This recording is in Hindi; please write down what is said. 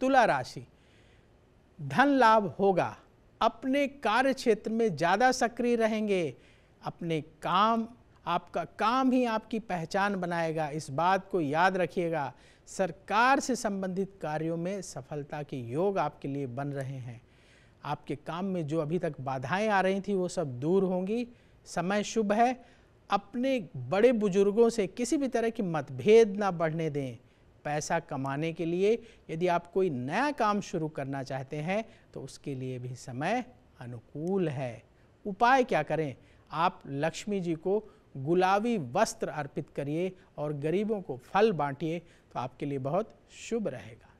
तुला राशि धन लाभ होगा अपने कार्य क्षेत्र में ज़्यादा सक्रिय रहेंगे अपने काम आपका काम ही आपकी पहचान बनाएगा इस बात को याद रखिएगा सरकार से संबंधित कार्यों में सफलता के योग आपके लिए बन रहे हैं आपके काम में जो अभी तक बाधाएं आ रही थी वो सब दूर होंगी समय शुभ है अपने बड़े बुजुर्गों से किसी भी तरह की मतभेद ना बढ़ने दें पैसा कमाने के लिए यदि आप कोई नया काम शुरू करना चाहते हैं तो उसके लिए भी समय अनुकूल है उपाय क्या करें आप लक्ष्मी जी को गुलाबी वस्त्र अर्पित करिए और गरीबों को फल बांटिए तो आपके लिए बहुत शुभ रहेगा